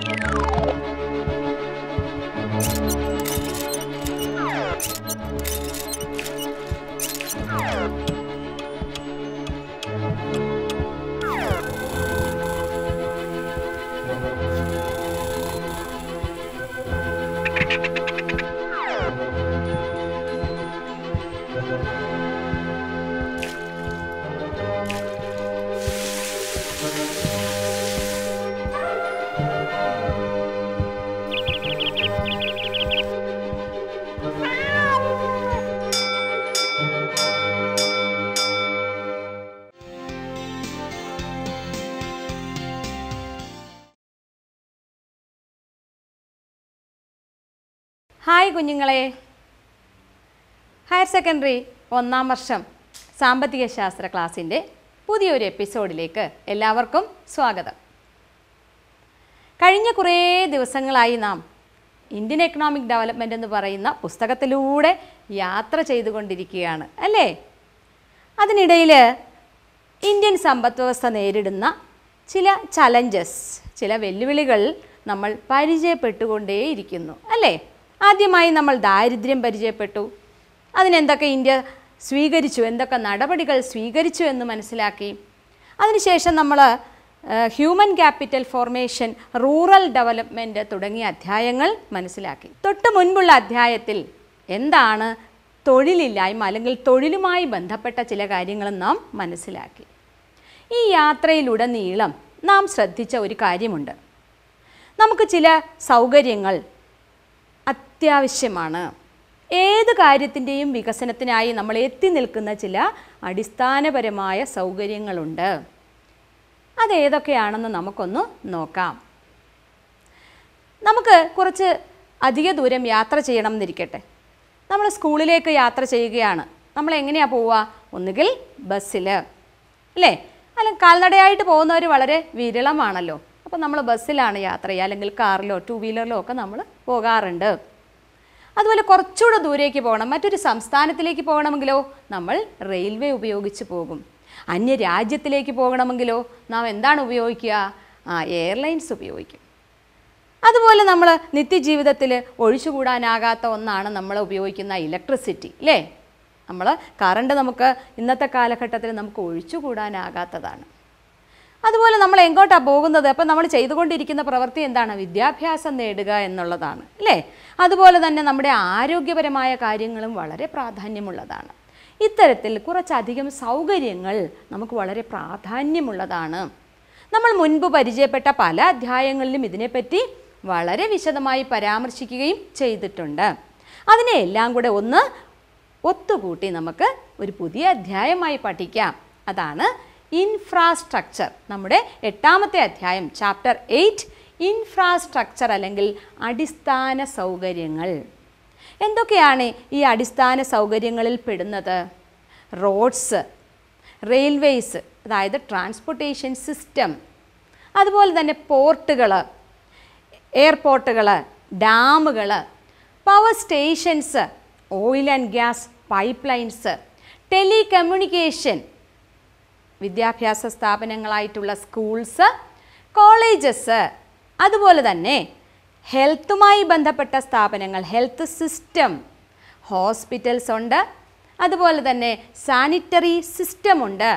Thank you. കുഞ്ഞുങ്ങളെ higher secondary ഒന്നാം വർഷം സാമ്പത്തിക ശാസ്ത്ര ക്ലാസ്സിൻ്റെ പുതിയൊരു എപ്പിസോഡിലേക്ക് എല്ലാവർക്കും സ്വാഗതം കഴിഞ്ഞ കുറേ ദിവസങ്ങളായി നാം ഇന്ത്യൻ എക്കണോമിക് ഡെവലപ്മെൻ്റ് എന്ന് പറയുന്ന പുസ്തകത്തിലൂടെ യാത്ര ചെയ്തുകൊണ്ടിരിക്കുകയാണ് അല്ലേ അതിനിടയിൽ ഇന്ത്യൻ സമ്പദ് വ്യവസ്ഥ നേരിടുന്ന ചില ചലഞ്ചസ് ചില വെല്ലുവിളികൾ നമ്മൾ പരിചയപ്പെട്ടുകൊണ്ടേയിരിക്കുന്നു അല്ലേ ആദ്യമായി നമ്മൾ ദാരിദ്ര്യം പരിചയപ്പെട്ടു അതിനെന്തൊക്കെ ഇന്ത്യ സ്വീകരിച്ചു എന്തൊക്കെ നടപടികൾ സ്വീകരിച്ചു എന്ന് മനസ്സിലാക്കി അതിനുശേഷം നമ്മൾ human capital formation rural development തുടങ്ങിയ അധ്യായങ്ങൾ മനസ്സിലാക്കി തൊട്ട് മുൻപുള്ള അധ്യായത്തിൽ എന്താണ് തൊഴിലില്ലായ്മ അല്ലെങ്കിൽ തൊഴിലുമായി ബന്ധപ്പെട്ട ചില കാര്യങ്ങൾ നാം മനസ്സിലാക്കി ഈ യാത്രയിലുടനീളം നാം ശ്രദ്ധിച്ച ഒരു കാര്യമുണ്ട് നമുക്ക് ചില സൗകര്യങ്ങൾ അത്യാവശ്യമാണ് ഏത് കാര്യത്തിൻ്റെയും വികസനത്തിനായി നമ്മൾ എത്തി നിൽക്കുന്ന ചില അടിസ്ഥാനപരമായ സൗകര്യങ്ങളുണ്ട് അതേതൊക്കെയാണെന്ന് നമുക്കൊന്ന് നോക്കാം നമുക്ക് കുറച്ച് അധിക ദൂരം യാത്ര ചെയ്യണം എന്നിരിക്കട്ടെ നമ്മൾ സ്കൂളിലേക്ക് യാത്ര ചെയ്യുകയാണ് നമ്മൾ എങ്ങനെയാണ് പോവുക ഒന്നുകിൽ ബസ്സിൽ അല്ലേ അല്ല കാൽനടയായിട്ട് പോകുന്നവർ വളരെ വിരളമാണല്ലോ അപ്പം നമ്മൾ ബസ്സിലാണ് യാത്ര ചെയ്യുക അല്ലെങ്കിൽ കാറിലോ ടു വീലറിലോ ഒക്കെ നമ്മൾ പോകാറുണ്ട് അതുപോലെ കുറച്ചുകൂടെ ദൂരേക്ക് പോകണം മറ്റൊരു സംസ്ഥാനത്തിലേക്ക് പോകണമെങ്കിലോ നമ്മൾ റെയിൽവേ ഉപയോഗിച്ച് പോകും അന്യ രാജ്യത്തിലേക്ക് പോകണമെങ്കിലോ നാം എന്താണ് ഉപയോഗിക്കുക ആ എയർലൈൻസ് ഉപയോഗിക്കും അതുപോലെ നമ്മൾ നിത്യജീവിതത്തിൽ ഒഴിച്ചുകൂടാനാകാത്ത ഒന്നാണ് നമ്മൾ ഉപയോഗിക്കുന്ന ഇലക്ട്രിസിറ്റി അല്ലേ നമ്മൾ കറണ്ട് നമുക്ക് ഇന്നത്തെ കാലഘട്ടത്തിൽ നമുക്ക് ഒഴിച്ചുകൂടാനാകാത്തതാണ് അതുപോലെ നമ്മൾ എങ്ങോട്ടാണ് പോകുന്നത് അപ്പം നമ്മൾ ചെയ്തുകൊണ്ടിരിക്കുന്ന പ്രവൃത്തി എന്താണ് വിദ്യാഭ്യാസം നേടുക എന്നുള്ളതാണ് അല്ലേ അതുപോലെ തന്നെ നമ്മുടെ ആരോഗ്യപരമായ കാര്യങ്ങളും വളരെ പ്രാധാന്യമുള്ളതാണ് ഇത്തരത്തിൽ കുറച്ചധികം സൗകര്യങ്ങൾ നമുക്ക് വളരെ പ്രാധാന്യമുള്ളതാണ് നമ്മൾ മുൻപ് പരിചയപ്പെട്ട പല അധ്യായങ്ങളിലും ഇതിനെപ്പറ്റി വളരെ വിശദമായി പരാമർശിക്കുകയും ചെയ്തിട്ടുണ്ട് അതിനെല്ലാം കൂടെ ഒന്ന് ഒത്തുകൂട്ടി നമുക്ക് ഒരു പുതിയ അധ്യായമായി പഠിക്കാം അതാണ് ഇൻഫ്രാസ്ട്രക്ചർ നമ്മുടെ എട്ടാമത്തെ അധ്യായം ചാപ്റ്റർ എയ്റ്റ് ഇൻഫ്രാസ്ട്രക്ചർ അല്ലെങ്കിൽ അടിസ്ഥാന സൗകര്യങ്ങൾ എന്തൊക്കെയാണ് ഈ അടിസ്ഥാന സൗകര്യങ്ങളിൽ പെടുന്നത് റോഡ്സ് റെയിൽവേസ് അതായത് ട്രാൻസ്പോർട്ടേഷൻ സിസ്റ്റം അതുപോലെ തന്നെ പോർട്ടുകൾ എയർപോർട്ടുകൾ ഡാമുകൾ power stations oil and gas pipelines telecommunication വിദ്യാഭ്യാസ സ്ഥാപനങ്ങളായിട്ടുള്ള സ്കൂൾസ് കോളേജസ് അതുപോലെ തന്നെ ഹെൽത്തുമായി ബന്ധപ്പെട്ട സ്ഥാപനങ്ങൾ ഹെൽത്ത് സിസ്റ്റം ഹോസ്പിറ്റൽസ് ഉണ്ട് അതുപോലെ തന്നെ സാനിറ്ററി സിസ്റ്റം ഉണ്ട്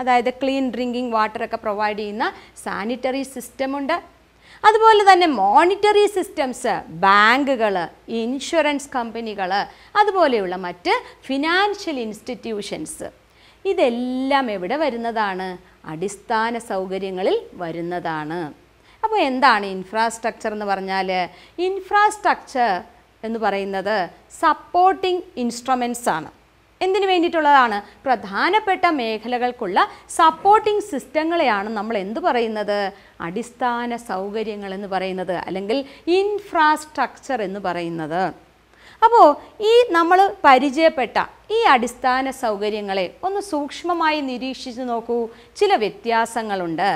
അതായത് ക്ലീൻ ഡ്രിങ്കിങ് വാട്ടറൊക്കെ പ്രൊവൈഡ് ചെയ്യുന്ന സാനിറ്ററി സിസ്റ്റമുണ്ട് അതുപോലെ തന്നെ മോണിറ്ററി സിസ്റ്റംസ് ബാങ്കുകൾ ഇൻഷുറൻസ് കമ്പനികൾ അതുപോലെയുള്ള മറ്റ് ഫിനാൻഷ്യൽ ഇൻസ്റ്റിറ്റ്യൂഷൻസ് ഇതെല്ലാം എവിടെ വരുന്നതാണ് അടിസ്ഥാന സൗകര്യങ്ങളിൽ വരുന്നതാണ് അപ്പോൾ എന്താണ് ഇൻഫ്രാസ്ട്രക്ചർ എന്ന് പറഞ്ഞാൽ ഇൻഫ്രാസ്ട്രക്ചർ എന്ന് പറയുന്നത് സപ്പോർട്ടിംഗ് ഇൻസ്ട്രുമെൻസ് ആണ് എന്തിനു വേണ്ടിയിട്ടുള്ളതാണ് പ്രധാനപ്പെട്ട മേഖലകൾക്കുള്ള സപ്പോർട്ടിംഗ് സിസ്റ്റങ്ങളെയാണ് നമ്മൾ എന്ത് പറയുന്നത് അടിസ്ഥാന സൗകര്യങ്ങൾ എന്ന് പറയുന്നത് അല്ലെങ്കിൽ ഇൻഫ്രാസ്ട്രക്ചർ എന്ന് പറയുന്നത് അപ്പോൾ ഈ നമ്മൾ പരിചയപ്പെട്ട ഈ അടിസ്ഥാന സൗകര്യങ്ങളെ ഒന്ന് സൂക്ഷ്മമായി നിരീക്ഷിച്ച് നോക്കൂ ചില വ്യത്യാസങ്ങളുണ്ട്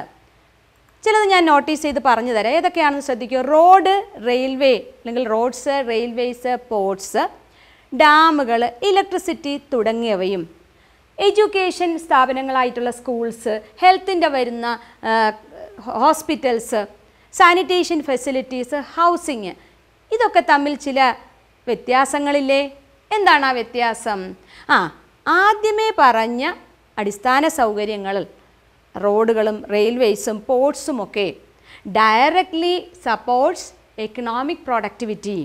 ചിലത് ഞാൻ നോട്ടീസ് ചെയ്ത് പറഞ്ഞു തരാം ഏതൊക്കെയാണെന്ന് ശ്രദ്ധിക്കുക റോഡ് റെയിൽവേ അല്ലെങ്കിൽ റോഡ്സ് റെയിൽവേസ് പോർട്സ് ഡാമുകൾ ഇലക്ട്രിസിറ്റി തുടങ്ങിയവയും എഡ്യൂക്കേഷൻ സ്ഥാപനങ്ങളായിട്ടുള്ള സ്കൂൾസ് ഹെൽത്തിൻ്റെ വരുന്ന ഹോസ്പിറ്റൽസ് സാനിറ്റേഷൻ ഫെസിലിറ്റീസ് ഹൗസിങ് ഇതൊക്കെ തമ്മിൽ ചില വ്യത്യാസങ്ങളില്ലേ എന്താണ് ആ വ്യത്യാസം ആ ആദ്യമേ പറഞ്ഞ അടിസ്ഥാന സൗകര്യങ്ങൾ റോഡുകളും റെയിൽവേസും പോർട്സും ഒക്കെ ഡയറക്റ്റ്ലി സപ്പോർട്ട്സ് എക്കണോമിക് പ്രൊഡക്ടിവിറ്റി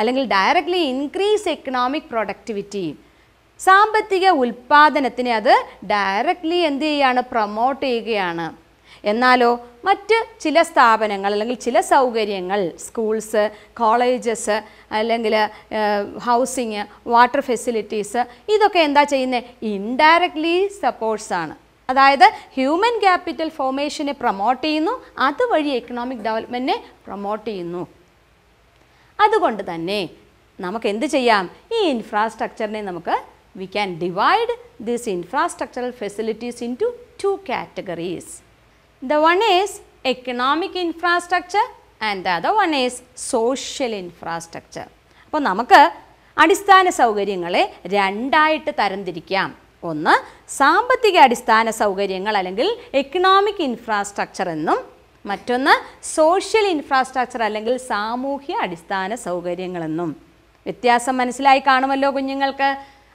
അല്ലെങ്കിൽ ഡയറക്റ്റ്ലി ഇൻക്രീസ് എക്കണോമിക് പ്രൊഡക്ടിവിറ്റി സാമ്പത്തിക ഉൽപ്പാദനത്തിനെ അത് ഡയറക്റ്റ്ലി എന്ത് ചെയ്യുകയാണ് പ്രൊമോട്ട് ചെയ്യുകയാണ് എന്നാലോ മറ്റ് ചില സ്ഥാപനങ്ങൾ അല്ലെങ്കിൽ ചില സൗകര്യങ്ങൾ സ്കൂൾസ് കോളേജസ് അല്ലെങ്കിൽ ഹൗസിങ് വാട്ടർ ഫെസിലിറ്റീസ് ഇതൊക്കെ എന്താ ചെയ്യുന്നത് ഇൻഡയറക്ട്ലി ആണ് അതായത് ഹ്യൂമൻ ക്യാപിറ്റൽ ഫോർമേഷനെ പ്രൊമോട്ട് ചെയ്യുന്നു അതുവഴി എക്കണോമിക് ഡെവലപ്മെൻറ്റിനെ പ്രൊമോട്ട് ചെയ്യുന്നു അതുകൊണ്ട് തന്നെ നമുക്ക് എന്ത് ചെയ്യാം ഈ ഇൻഫ്രാസ്ട്രക്ചറിനെ നമുക്ക് we can divide this infrastructural facilities into two categories the one is economic infrastructure and the other one is social infrastructure. അപ്പോൾ നമുക്ക് അടിസ്ഥാന സൗകര്യങ്ങളെ രണ്ടായിട്ട് തരംതിരിക്കാം ഒന്ന് സാമ്പത്തിക അടിസ്ഥാന സൗകര്യങ്ങൾ അല്ലെങ്കിൽ എക്കണോമിക് ഇൻഫ്രാസ്ട്രക്ചർ എന്നും മറ്റൊന്ന് സോഷ്യൽ ഇൻഫ്രാസ്ട്രക്ചർ അല്ലെങ്കിൽ സാമൂഹ്യ അടിസ്ഥാന സൗകര്യങ്ങളെന്നും വ്യത്യാസം മനസ്സിലായി കാണുമല്ലോ കുഞ്ഞുങ്ങൾക്ക്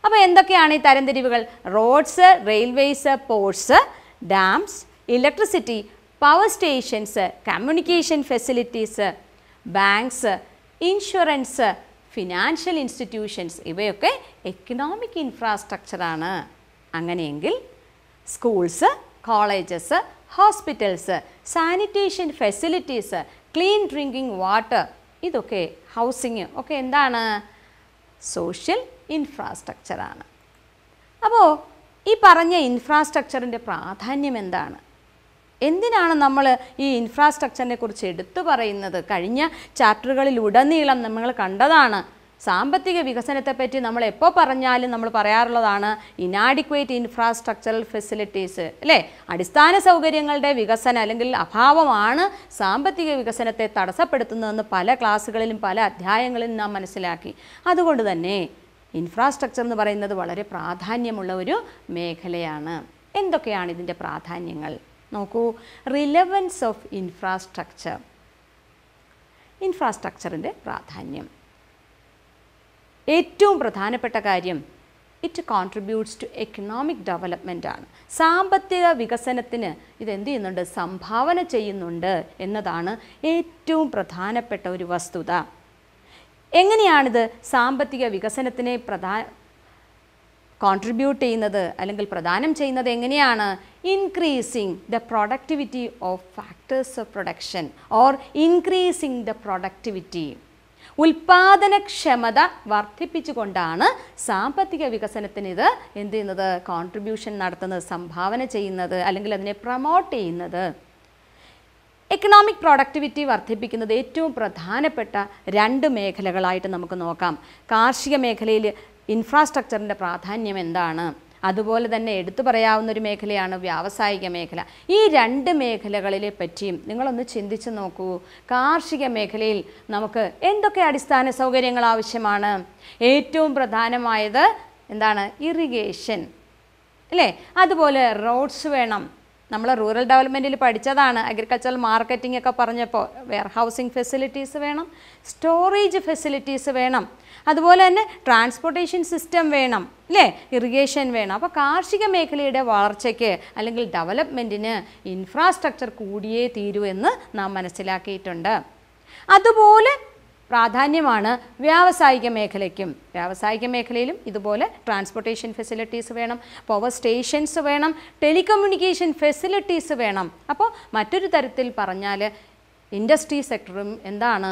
അപ്പോൾ എന്തൊക്കെയാണ് ഈ തരംതിരിവുകൾ roads railways ports dams electricity power stations communication facilities banks insurance financial institutions ഇവയൊക്കെ എക്കണോമിക് ഇൻഫ്രാസ്ട്രക്ചറാണ് അങ്ങനെയെങ്കിൽ schools colleges hospitals sanitation facilities clean drinking water ഇതൊക്കെ ഹൗസിങ് ഒക്കെ എന്താണ് സോഷ്യൽ ഇൻഫ്രാസ്ട്രക്ചറാണ് അപ്പോൾ ഈ പറഞ്ഞ ഇൻഫ്രാസ്ട്രക്ചറിൻ്റെ പ്രാധാന്യം എന്താണ് എന്തിനാണ് നമ്മൾ ഈ ഇൻഫ്രാസ്ട്രക്ചറിനെ കുറിച്ച് എടുത്തു പറയുന്നത് കഴിഞ്ഞ ചാപ്റ്ററുകളിൽ ഉടനീളം നമ്മൾ കണ്ടതാണ് സാമ്പത്തിക വികസനത്തെപ്പറ്റി നമ്മൾ എപ്പോൾ പറഞ്ഞാലും നമ്മൾ പറയാറുള്ളതാണ് ഇനാഡിക്വേറ്റ് ഇൻഫ്രാസ്ട്രക്ചറൽ ഫെസിലിറ്റീസ് അല്ലേ അടിസ്ഥാന സൗകര്യങ്ങളുടെ വികസനം അല്ലെങ്കിൽ അഭാവമാണ് സാമ്പത്തിക വികസനത്തെ തടസ്സപ്പെടുത്തുന്നതെന്ന് പല ക്ലാസ്സുകളിലും പല അധ്യായങ്ങളിലും നാം മനസ്സിലാക്കി അതുകൊണ്ട് തന്നെ ഇൻഫ്രാസ്ട്രക്ചർ എന്ന് പറയുന്നത് വളരെ പ്രാധാന്യമുള്ള ഒരു മേഖലയാണ് എന്തൊക്കെയാണ് ഇതിൻ്റെ പ്രാധാന്യങ്ങൾ നോക്കൂ റിലവൻസ് ഓഫ് ഇൻഫ്രാസ്ട്രക്ചർ ഇൻഫ്രാസ്ട്രക്ചറിൻ്റെ പ്രാധാന്യം ഏറ്റവും പ്രധാനപ്പെട്ട കാര്യം it contributes to economic development ആണ് സാമ്പത്തിക വികസനത്തിന് ഇതെന്ത് ചെയ്യുന്നുണ്ട് സംഭാവന ചെയ്യുന്നുണ്ട് എന്നതാണ് ഏറ്റവും പ്രധാനപ്പെട്ട ഒരു വസ്തുത എങ്ങനെയാണിത് സാമ്പത്തിക വികസനത്തിനെ പ്രധാന കോൺട്രിബ്യൂട്ട് ചെയ്യുന്നത് അല്ലെങ്കിൽ പ്രദാനം ചെയ്യുന്നത് എങ്ങനെയാണ് increasing the productivity of factors of production or increasing the productivity ഉൽപാദനക്ഷമത വർദ്ധിപ്പിച്ചുകൊണ്ടാണ് സാമ്പത്തിക വികസനത്തിന് ഇത് എന്ത് ചെയ്യുന്നത് കോൺട്രിബ്യൂഷൻ നടത്തുന്നത് സംഭാവന ചെയ്യുന്നത് അല്ലെങ്കിൽ അതിനെ പ്രൊമോട്ട് ചെയ്യുന്നത് എക്കണോമിക് പ്രൊഡക്ടിവിറ്റി വർദ്ധിപ്പിക്കുന്നത് ഏറ്റവും പ്രധാനപ്പെട്ട രണ്ട് മേഖലകളായിട്ട് നമുക്ക് നോക്കാം കാർഷിക മേഖലയിൽ ഇൻഫ്രാസ്ട്രക്ചറിൻ്റെ പ്രാധാന്യം എന്താണ് അതുപോലെ തന്നെ എടുത്തു പറയാവുന്ന ഒരു മേഖലയാണ് വ്യാവസായിക മേഖല ഈ രണ്ട് മേഖലകളിലെ പറ്റിയും നിങ്ങളൊന്ന് ചിന്തിച്ചു നോക്കൂ കാർഷിക മേഖലയിൽ നമുക്ക് എന്തൊക്കെ അടിസ്ഥാന സൗകര്യങ്ങൾ ആവശ്യമാണ് ഏറ്റവും പ്രധാനമായത് എന്താണ് ഇറിഗേഷൻ അല്ലേ അതുപോലെ റോഡ്സ് വേണം നമ്മൾ റൂറൽ ഡെവലപ്മെൻറ്റിൽ പഠിച്ചതാണ് അഗ്രികൾച്ചറൽ മാർക്കറ്റിംഗ് ഒക്കെ പറഞ്ഞപ്പോൾ വെയർ ഹൗസിംഗ് ഫെസിലിറ്റീസ് വേണം സ്റ്റോറേജ് ഫെസിലിറ്റീസ് വേണം അതുപോലെ തന്നെ ട്രാൻസ്പോർട്ടേഷൻ സിസ്റ്റം വേണം അല്ലേ ഇറിഗേഷൻ വേണം അപ്പോൾ കാർഷിക മേഖലയുടെ വളർച്ചയ്ക്ക് അല്ലെങ്കിൽ ഡെവലപ്മെൻറ്റിന് ഇൻഫ്രാസ്ട്രക്ചർ കൂടിയേ തീരൂ എന്ന് നാം മനസ്സിലാക്കിയിട്ടുണ്ട് അതുപോലെ പ്രാധാന്യമാണ് വ്യാവസായിക മേഖലയ്ക്കും വ്യാവസായിക മേഖലയിലും ഇതുപോലെ ട്രാൻസ്പോർട്ടേഷൻ ഫെസിലിറ്റീസ് വേണം പവർ സ്റ്റേഷൻസ് വേണം ടെലികമ്മ്യൂണിക്കേഷൻ ഫെസിലിറ്റീസ് വേണം അപ്പോൾ മറ്റൊരു തരത്തിൽ പറഞ്ഞാൽ ഇൻഡസ്ട്രി സെക്ടറും എന്താണ്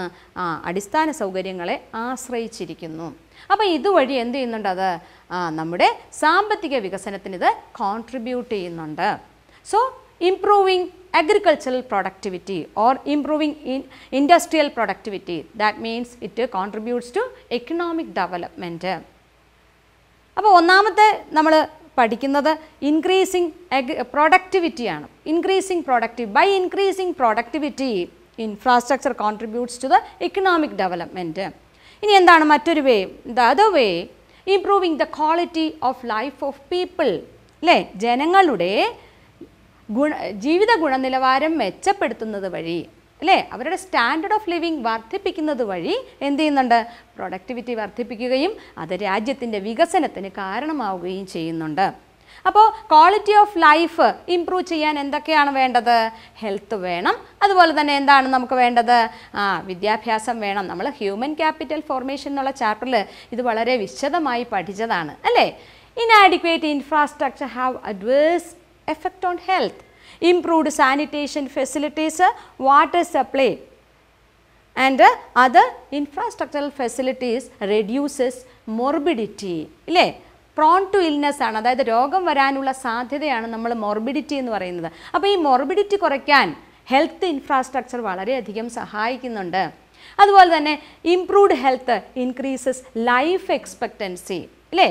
അടിസ്ഥാന സൗകര്യങ്ങളെ ആശ്രയിച്ചിരിക്കുന്നു അപ്പോൾ ഇതുവഴി എന്ത് ചെയ്യുന്നുണ്ട് അത് നമ്മുടെ സാമ്പത്തിക വികസനത്തിന് ഇത് കോൺട്രിബ്യൂട്ട് ചെയ്യുന്നുണ്ട് so improving agricultural productivity or improving in industrial productivity that means it contributes to economic development. അപ്പോൾ ഒന്നാമത്തെ നമ്മൾ പഠിക്കുന്നത് ഇൻക്രീസിങ് പ്രൊഡക്ടിവിറ്റിയാണ് increasing productive by increasing productivity infrastructure contributes to the economic development ഇനി എന്താണ് മറ്റൊരു way the other way improving the quality of life of people അല്ലേ ജനങ്ങളുടെ ഗുണ ജീവിത ഗുണനിലവാരം മെച്ചപ്പെടുത്തുന്നത് വഴി അല്ലേ അവരുടെ സ്റ്റാൻഡേർഡ് ഓഫ് ലിവിങ് വർദ്ധിപ്പിക്കുന്നത് വഴി എന്ത് ചെയ്യുന്നുണ്ട് പ്രൊഡക്ടിവിറ്റി വർദ്ധിപ്പിക്കുകയും അത് രാജ്യത്തിൻ്റെ വികസനത്തിന് കാരണമാവുകയും ചെയ്യുന്നുണ്ട് അപ്പോൾ ക്വാളിറ്റി ഓഫ് ലൈഫ് ഇമ്പ്രൂവ് ചെയ്യാൻ എന്തൊക്കെയാണ് വേണ്ടത് ഹെൽത്ത് വേണം അതുപോലെ തന്നെ എന്താണ് നമുക്ക് വേണ്ടത് ആ വിദ്യാഭ്യാസം വേണം നമ്മൾ ഹ്യൂമൻ ക്യാപിറ്റൽ ഫോർമേഷൻ എന്നുള്ള ചാപ്റ്ററിൽ ഇത് വളരെ വിശദമായി പഠിച്ചതാണ് അല്ലേ inadequate infrastructure have adverse effect on health improved sanitation facilities water supply and അത് infrastructural facilities reduces morbidity Ille? Prone to illness ആണ് അതായത് രോഗം വരാനുള്ള സാധ്യതയാണ് നമ്മൾ മോർബിഡിറ്റി എന്ന് പറയുന്നത് അപ്പോൾ ഈ മോർബിഡിറ്റി കുറയ്ക്കാൻ ഹെൽത്ത് ഇൻഫ്രാസ്ട്രക്ചർ വളരെയധികം സഹായിക്കുന്നുണ്ട് അതുപോലെ തന്നെ improved health increases life expectancy അല്ലേ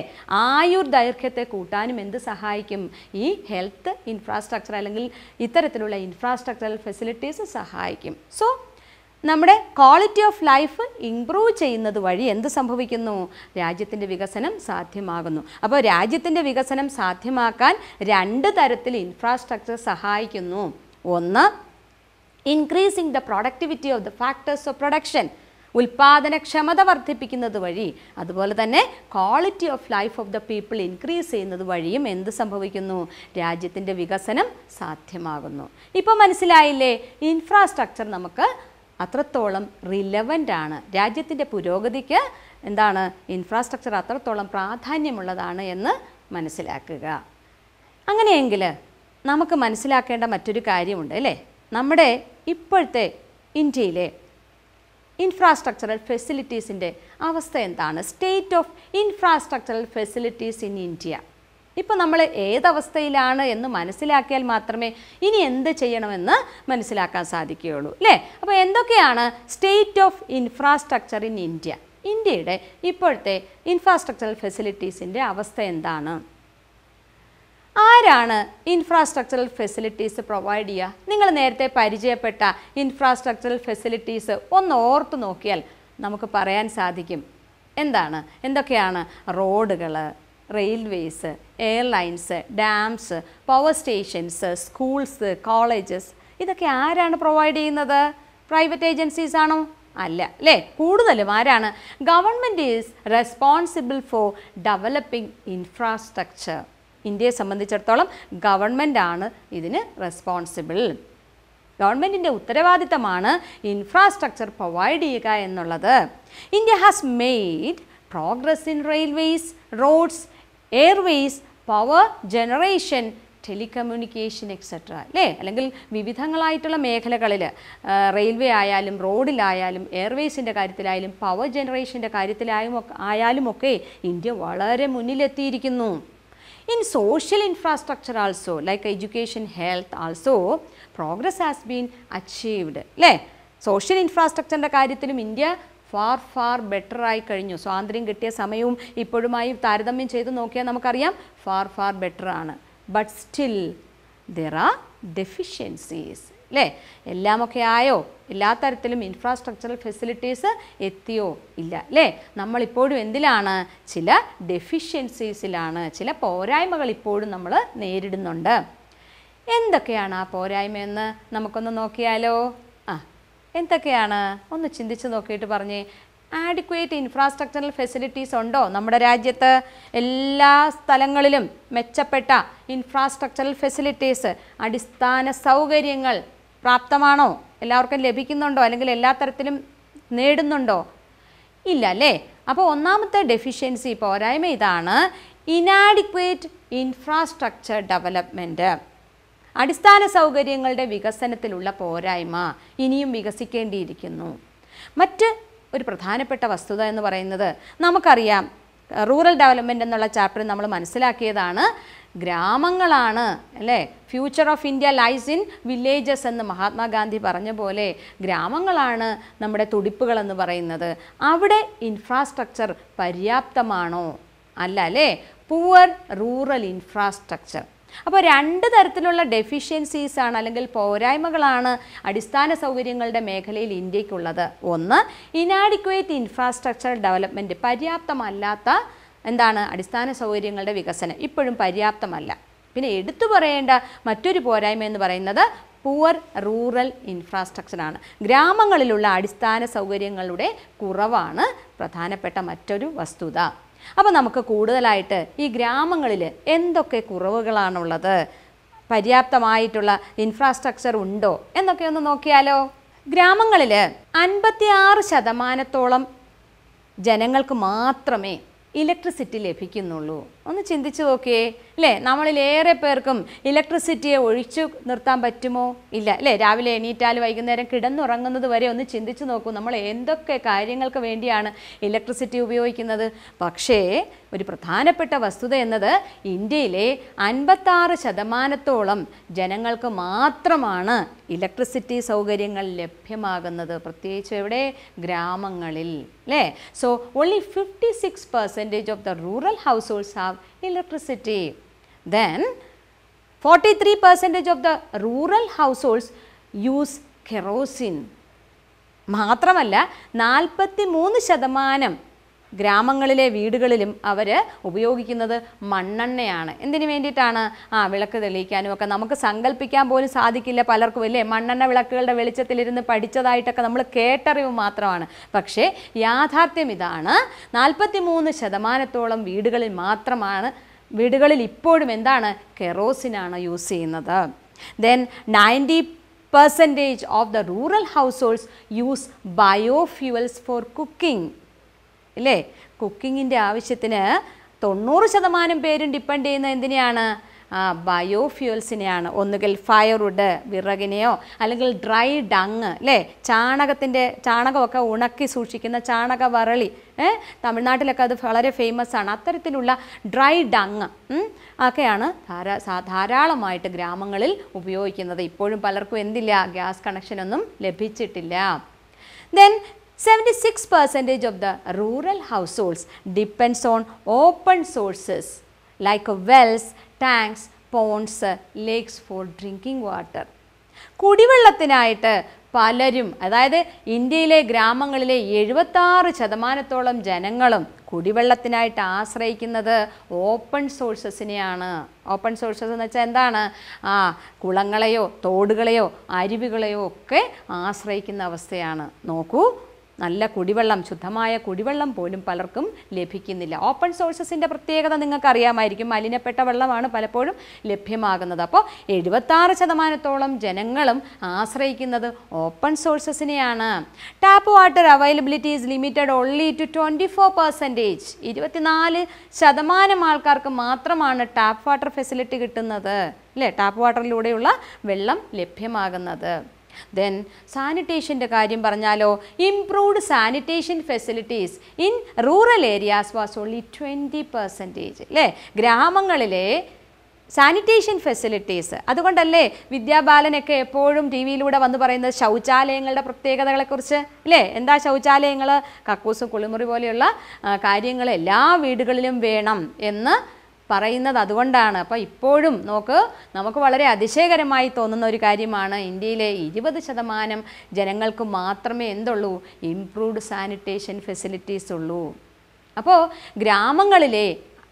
ആയുർ ദൈർഘ്യത്തെ കൂട്ടാനും എന്ത് സഹായിക്കും ഈ ഹെൽത്ത് ഇൻഫ്രാസ്ട്രക്ചർ അല്ലെങ്കിൽ ഇത്തരത്തിലുള്ള ഇൻഫ്രാസ്ട്രക്ചറൽ ഫെസിലിറ്റീസ് സഹായിക്കും സോ നമ്മുടെ ക്വാളിറ്റി ഓഫ് ലൈഫ് ഇംപ്രൂവ് ചെയ്യുന്നത് വഴി എന്ത് സംഭവിക്കുന്നു രാജ്യത്തിൻ്റെ വികസനം സാധ്യമാകുന്നു അപ്പോൾ രാജ്യത്തിൻ്റെ വികസനം സാധ്യമാക്കാൻ രണ്ട് തരത്തിൽ ഇൻഫ്രാസ്ട്രക്ചർ സഹായിക്കുന്നു ഒന്ന് increasing the productivity of the factors of production ഉൽപാദനക്ഷമത വർദ്ധിപ്പിക്കുന്നത് വഴി അതുപോലെ തന്നെ quality of life of the people increase ചെയ്യുന്നത് വഴിയും എന്ത് സംഭവിക്കുന്നു രാജ്യത്തിൻ്റെ വികസനം സാധ്യമാകുന്നു ഇപ്പോൾ മനസ്സിലായില്ലേ ഇൻഫ്രാസ്ട്രക്ചർ നമുക്ക് അത്രത്തോളം റിലവൻ്റ് ആണ് രാജ്യത്തിൻ്റെ പുരോഗതിക്ക് എന്താണ് ഇൻഫ്രാസ്ട്രക്ചർ അത്രത്തോളം പ്രാധാന്യമുള്ളതാണ് എന്ന് മനസ്സിലാക്കുക അങ്ങനെയെങ്കിൽ നമുക്ക് മനസ്സിലാക്കേണ്ട മറ്റൊരു കാര്യമുണ്ട് അല്ലേ നമ്മുടെ ഇപ്പോഴത്തെ ഇന്ത്യയിലെ ഇൻഫ്രാസ്ട്രക്ചറൽ ഫെസിലിറ്റീസിൻ്റെ അവസ്ഥ എന്താണ് state of infrastructural facilities in India ഇപ്പോൾ നമ്മൾ ഏതവസ്ഥയിലാണ് എന്ന് മനസ്സിലാക്കിയാൽ മാത്രമേ ഇനി എന്ത് ചെയ്യണമെന്ന് മനസ്സിലാക്കാൻ സാധിക്കുകയുള്ളൂ അല്ലേ അപ്പോൾ എന്തൊക്കെയാണ് state of infrastructure in India ഇന്ത്യയുടെ ഇപ്പോഴത്തെ ഇൻഫ്രാസ്ട്രക്ചറൽ ഫെസിലിറ്റീസിൻ്റെ അവസ്ഥ എന്താണ് ആരാണ് ഇൻഫ്രാസ്ട്രക്ചറൽ ഫെസിലിറ്റീസ് പ്രൊവൈഡ് ചെയ്യുക നിങ്ങൾ നേരത്തെ പരിചയപ്പെട്ട ഇൻഫ്രാസ്ട്രക്ചറൽ ഫെസിലിറ്റീസ് ഒന്ന് ഓർത്തു നോക്കിയാൽ നമുക്ക് പറയാൻ സാധിക്കും എന്താണ് എന്തൊക്കെയാണ് റോഡുകൾ railways airlines dams power stations schools colleges ഇതൊക്കെ ആരാണ് പ്രൊവൈഡ് ചെയ്യുന്നത് പ്രൈവറ്റ് ഏജൻസീസ് ആണോ അല്ല അല്ലേ കൂടുതലും ആരാണ് government is responsible for developing infrastructure ഇന്ത്യയെ സംബന്ധിച്ചിടത്തോളം ഗവൺമെൻറ്റാണ് ഇതിന് റെസ്പോൺസിബിൾ ഗവൺമെൻറ്റിൻ്റെ ഉത്തരവാദിത്തമാണ് ഇൻഫ്രാസ്ട്രക്ചർ പ്രൊവൈഡ് ചെയ്യുക എന്നുള്ളത് India has made progress in railways roads airways power generation telecommunication et cetera അല്ലേ അല്ലെങ്കിൽ വിവിധങ്ങളായിട്ടുള്ള മേഖലകളിൽ റെയിൽവേ ആയാലും റോഡിലായാലും എയർവേസിൻ്റെ കാര്യത്തിലായാലും പവർ ജനറേഷൻ്റെ കാര്യത്തിലായും ആയാലും ഒക്കെ ഇന്ത്യ വളരെ മുന്നിലെത്തിയിരിക്കുന്നു In social infrastructure also like education, health also progress has been achieved. അല്ലേ സോഷ്യൽ ഇൻഫ്രാസ്ട്രക്ചറിൻ്റെ കാര്യത്തിലും ഇന്ത്യ ഫാർ ഫാർ ബെറ്റർ ആയി കഴിഞ്ഞു സ്വാതന്ത്ര്യം കിട്ടിയ സമയവും ഇപ്പോഴുമായി താരതമ്യം ചെയ്ത് നോക്കിയാൽ നമുക്കറിയാം ഫാർ ഫാർ ബെറ്റർ ആണ് but still there are deficiencies അല്ലേ എല്ലാമൊക്കെ ആയോ എല്ലാ തരത്തിലും ഇൻഫ്രാസ്ട്രക്ചറൽ ഫെസിലിറ്റീസ് എത്തിയോ ഇല്ല അല്ലേ നമ്മളിപ്പോഴും എന്തിലാണ് ചില ഡെഫിഷ്യൻസീസിലാണ് ചില പോരായ്മകൾ ഇപ്പോഴും നമ്മൾ നേരിടുന്നുണ്ട് എന്തൊക്കെയാണ് ആ പോരായ്മയെന്ന് നമുക്കൊന്ന് നോക്കിയാലോ ആ എന്തൊക്കെയാണ് ഒന്ന് ചിന്തിച്ച് നോക്കിയിട്ട് പറഞ്ഞേ ആഡിക്വേറ്റ് ഇൻഫ്രാസ്ട്രക്ചറൽ ഫെസിലിറ്റീസ് ഉണ്ടോ നമ്മുടെ രാജ്യത്ത് എല്ലാ സ്ഥലങ്ങളിലും മെച്ചപ്പെട്ട ഇൻഫ്രാസ്ട്രക്ചറൽ ഫെസിലിറ്റീസ് അടിസ്ഥാന സൗകര്യങ്ങൾ പ്രാപ്തമാണോ എല്ലാവർക്കും ലഭിക്കുന്നുണ്ടോ അല്ലെങ്കിൽ എല്ലാ തരത്തിലും നേടുന്നുണ്ടോ ഇല്ല അല്ലേ അപ്പോൾ ഒന്നാമത്തെ ഡെഫിഷ്യൻസി പോരായ്മ ഇതാണ് ഇനാഡിക്വേറ്റ് ഇൻഫ്രാസ്ട്രക്ചർ ഡെവലപ്മെൻറ്റ് അടിസ്ഥാന സൗകര്യങ്ങളുടെ വികസനത്തിലുള്ള പോരായ്മ ഇനിയും വികസിക്കേണ്ടിയിരിക്കുന്നു മറ്റ് ഒരു പ്രധാനപ്പെട്ട വസ്തുത എന്ന് പറയുന്നത് നമുക്കറിയാം റൂറൽ ഡെവലപ്മെൻറ്റ് എന്നുള്ള ചാപ്റ്റർ നമ്മൾ മനസ്സിലാക്കിയതാണ് ഗ്രാമങ്ങളാണ് അല്ലേ future of India lies in villages എന്ന് മഹാത്മാഗാന്ധി പറഞ്ഞ പോലെ ഗ്രാമങ്ങളാണ് നമ്മുടെ തുടിപ്പുകളെന്ന് പറയുന്നത് അവിടെ ഇൻഫ്രാസ്ട്രക്ചർ പര്യാപ്തമാണോ അല്ല അല്ലേ പൂവർ റൂറൽ ഇൻഫ്രാസ്ട്രക്ചർ അപ്പോൾ രണ്ട് തരത്തിലുള്ള ഡെഫിഷ്യൻസീസ് ആണ് അല്ലെങ്കിൽ പോരായ്മകളാണ് അടിസ്ഥാന സൗകര്യങ്ങളുടെ മേഖലയിൽ ഇന്ത്യക്കുള്ളത് ഒന്ന് ഇനാഡിക്വേറ്റ് ഇൻഫ്രാസ്ട്രക്ചർ ഡെവലപ്മെൻറ്റ് പര്യാപ്തമല്ലാത്ത എന്താണ് അടിസ്ഥാന സൗകര്യങ്ങളുടെ വികസനം ഇപ്പോഴും പര്യാപ്തമല്ല പിന്നെ എടുത്തു പറയേണ്ട മറ്റൊരു പോരായ്മ എന്ന് പറയുന്നത് പുവർ റൂറൽ ഇൻഫ്രാസ്ട്രക്ചറാണ് ഗ്രാമങ്ങളിലുള്ള അടിസ്ഥാന സൗകര്യങ്ങളുടെ കുറവാണ് പ്രധാനപ്പെട്ട മറ്റൊരു വസ്തുത അപ്പോൾ നമുക്ക് കൂടുതലായിട്ട് ഈ ഗ്രാമങ്ങളിൽ എന്തൊക്കെ കുറവുകളാണുള്ളത് പര്യാപ്തമായിട്ടുള്ള ഇൻഫ്രാസ്ട്രക്ചർ ഉണ്ടോ എന്നൊക്കെ ഒന്ന് നോക്കിയാലോ ഗ്രാമങ്ങളിൽ അൻപത്തിയാറ് ശതമാനത്തോളം ജനങ്ങൾക്ക് മാത്രമേ ഇലക്ട്രിസിറ്റി ലഭിക്കുന്നുള്ളൂ ഒന്ന് ചിന്തിച്ചു നോക്കിയേ അല്ലേ നമ്മളിലേറെ പേർക്കും ഇലക്ട്രിസിറ്റിയെ ഒഴിച്ചു നിർത്താൻ പറ്റുമോ ഇല്ല അല്ലേ രാവിലെ എണീറ്റാൽ വൈകുന്നേരം കിടന്നുറങ്ങുന്നത് വരെ ഒന്ന് ചിന്തിച്ചു നോക്കൂ നമ്മൾ എന്തൊക്കെ കാര്യങ്ങൾക്ക് വേണ്ടിയാണ് ഇലക്ട്രിസിറ്റി ഉപയോഗിക്കുന്നത് പക്ഷേ ഒരു പ്രധാനപ്പെട്ട വസ്തുത എന്നത് ഇന്ത്യയിലെ അൻപത്താറ് ശതമാനത്തോളം ജനങ്ങൾക്ക് മാത്രമാണ് ഇലക്ട്രിസിറ്റി സൗകര്യങ്ങൾ ലഭ്യമാകുന്നത് പ്രത്യേകിച്ച് എവിടെ ഗ്രാമങ്ങളിൽ അല്ലേ so only fifty six percentage of the rural households have have electricity. Then 43 percentage of the rural households use kerosene. മാത്രമല്ല നാൽപ്പത്തി മൂന്ന് ശതമാനം ഗ്രാമങ്ങളിലെ വീടുകളിലും അവർ ഉപയോഗിക്കുന്നത് മണ്ണെണ്ണയാണ് എന്തിനു വേണ്ടിയിട്ടാണ് ആ വിളക്ക് തെളിയിക്കാനും ഒക്കെ നമുക്ക് സങ്കല്പിക്കാൻ പോലും സാധിക്കില്ല പലർക്കും അല്ലേ മണ്ണെണ്ണ വിളക്കുകളുടെ വെളിച്ചത്തിലിരുന്ന് പഠിച്ചതായിട്ടൊക്കെ നമ്മൾ കേട്ടറിവ് മാത്രമാണ് പക്ഷേ യാഥാർത്ഥ്യം ഇതാണ് നാൽപ്പത്തി മൂന്ന് ശതമാനത്തോളം വീടുകളിൽ മാത്രമാണ് വീടുകളിൽ ഇപ്പോഴും എന്താണ് കെറോസിനാണ് യൂസ് ചെയ്യുന്നത് then ninety percentage of the rural households use biofuels for cooking ഇല്ലേ കുക്കിങ്ങിൻ്റെ ആവശ്യത്തിന് തൊണ്ണൂറ് ശതമാനം പേരും ഡിപ്പെൻഡ് ചെയ്യുന്ന എന്തിനെയാണ് ബയോഫ്യൂൽസിനെയാണ് ഒന്നുകിൽ ഫയർവുഡ് വിറകിനെയോ അല്ലെങ്കിൽ ഡ്രൈ ഡങ് അല്ലേ ചാണകത്തിൻ്റെ ചാണകമൊക്കെ ഉണക്കി സൂക്ഷിക്കുന്ന ചാണക വറളി തമിഴ്നാട്ടിലൊക്കെ അത് വളരെ ഫേമസ് ആണ് അത്തരത്തിലുള്ള ഡ്രൈ ഡങ് ഒക്കെയാണ് ധാരാ ധാരാളമായിട്ട് ഗ്രാമങ്ങളിൽ ഉപയോഗിക്കുന്നത് ഇപ്പോഴും പലർക്കും എന്തില്ല ഗ്യാസ് കണക്ഷനൊന്നും ലഭിച്ചിട്ടില്ല then seventy six percentage of the rural households depends on open sources like wells tanks ponds lakes for drinking water കുടിവെള്ളത്തിനായിട്ട് പലരും അതായത് ഇന്ത്യയിലെ ഗ്രാമങ്ങളിലെ എഴുപത്താറ് ശതമാനത്തോളം ജനങ്ങളും കുടിവെള്ളത്തിനായിട്ട് ആശ്രയിക്കുന്നത് ഓപ്പൺ സോഴ്സസിനെയാണ് ഓപ്പൺ സോഴ്സസ് എന്ന് വെച്ചാൽ എന്താണ് ആ കുളങ്ങളെയോ തോടുകളെയോ അരുവികളെയോ ഒക്കെ ആശ്രയിക്കുന്ന അവസ്ഥയാണ് നോക്കൂ നല്ല കുടിവെള്ളം ശുദ്ധമായ കുടിവെള്ളം പോലും പലർക്കും ലഭിക്കുന്നില്ല ഓപ്പൺ സോഴ്സസിൻ്റെ പ്രത്യേകത നിങ്ങൾക്കറിയാമായിരിക്കും മലിനപ്പെട്ട വെള്ളമാണ് പലപ്പോഴും ലഭ്യമാകുന്നത് അപ്പോൾ എഴുപത്താറ് ശതമാനത്തോളം ജനങ്ങളും ആശ്രയിക്കുന്നത് ഓപ്പൺ സോഴ്സസിനെയാണ് tap water availability is limited only to twenty four percentage ഇരുപത്തിനാല് ശതമാനം ആൾക്കാർക്ക് മാത്രമാണ് ടാപ്പ് വാട്ടർ ഫെസിലിറ്റി കിട്ടുന്നത് അല്ലേ ടാപ്പ് വാട്ടറിലൂടെയുള്ള വെള്ളം ലഭ്യമാകുന്നത് ദെൻ സാനിറ്റേഷൻ്റെ കാര്യം പറഞ്ഞാലോ improved sanitation facilities in rural areas was only twenty percentage അല്ലേ ഗ്രാമങ്ങളിലെ സാനിറ്റേഷൻ ഫെസിലിറ്റീസ് അതുകൊണ്ടല്ലേ വിദ്യാബാലനൊക്കെ എപ്പോഴും ടി വിയിലൂടെ വന്ന് പറയുന്നത് ശൗചാലയങ്ങളുടെ പ്രത്യേകതകളെക്കുറിച്ച് അല്ലേ എന്താ ശൗചാലയങ്ങൾ കക്കൂസും കുളിമുറി പോലെയുള്ള കാര്യങ്ങൾ എല്ലാ വീടുകളിലും വേണം എന്ന് പറയുന്നത് അതുകൊണ്ടാണ് അപ്പോൾ ഇപ്പോഴും നോക്ക് നമുക്ക് വളരെ അതിശയകരമായി തോന്നുന്ന ഒരു കാര്യമാണ് ഇന്ത്യയിലെ ഇരുപത് ശതമാനം ജനങ്ങൾക്ക് മാത്രമേ എന്തുള്ളൂ ഇംപ്രൂവ്ഡ് സാനിറ്റേഷൻ ഫെസിലിറ്റീസ് ഉള്ളൂ അപ്പോൾ ഗ്രാമങ്ങളിലെ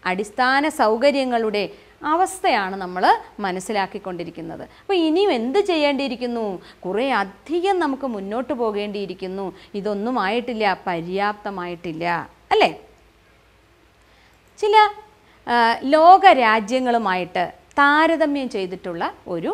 അടിസ്ഥാന സൗകര്യങ്ങളുടെ അവസ്ഥയാണ് നമ്മൾ മനസ്സിലാക്കിക്കൊണ്ടിരിക്കുന്നത് അപ്പോൾ ഇനിയും എന്ത് ചെയ്യേണ്ടിയിരിക്കുന്നു കുറേ അധികം നമുക്ക് മുന്നോട്ട് പോകേണ്ടിയിരിക്കുന്നു ഇതൊന്നും ആയിട്ടില്ല പര്യാപ്തമായിട്ടില്ല അല്ലേ ചില ലോക രാജ്യങ്ങളുമായിട്ട് താരതമ്യം ചെയ്തിട്ടുള്ള ഒരു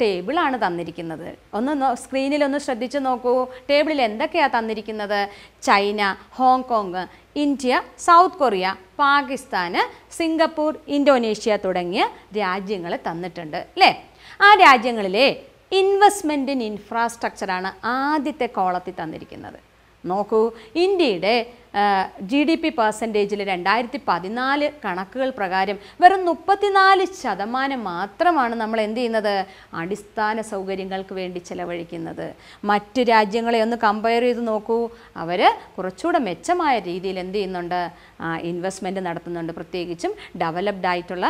ടേബിളാണ് തന്നിരിക്കുന്നത് ഒന്ന് സ്ക്രീനിലൊന്ന് ശ്രദ്ധിച്ച് നോക്കൂ ടേബിളിൽ എന്തൊക്കെയാണ് തന്നിരിക്കുന്നത് China Hong Kong India South Korea പാകിസ്ഥാന് സിംഗപ്പൂർ ഇന്തോനേഷ്യ തുടങ്ങിയ രാജ്യങ്ങൾ തന്നിട്ടുണ്ട് അല്ലേ ആ രാജ്യങ്ങളിലെ ഇൻവെസ്റ്റ്മെൻറ്റ് ഇൻ ഇൻഫ്രാസ്ട്രക്ചറാണ് ആദ്യത്തെ കോളത്തിൽ തന്നിരിക്കുന്നത് നോക്കൂ ഇന്ത്യയുടെ ജി ഡി പി പെർസെൻറ്റേജിൽ രണ്ടായിരത്തി പതിനാല് കണക്കുകൾ പ്രകാരം വെറും മുപ്പത്തിനാല് ശതമാനം മാത്രമാണ് നമ്മൾ എന്ത് ചെയ്യുന്നത് അടിസ്ഥാന സൗകര്യങ്ങൾക്ക് വേണ്ടി ചിലവഴിക്കുന്നത് മറ്റ് രാജ്യങ്ങളെ ഒന്ന് കമ്പയർ ചെയ്ത് നോക്കൂ അവർ കുറച്ചുകൂടെ മെച്ചമായ രീതിയിൽ എന്ത് ചെയ്യുന്നുണ്ട് ഇൻവെസ്റ്റ്മെൻറ്റ് നടത്തുന്നുണ്ട് പ്രത്യേകിച്ചും ഡെവലപ്ഡ് ആയിട്ടുള്ള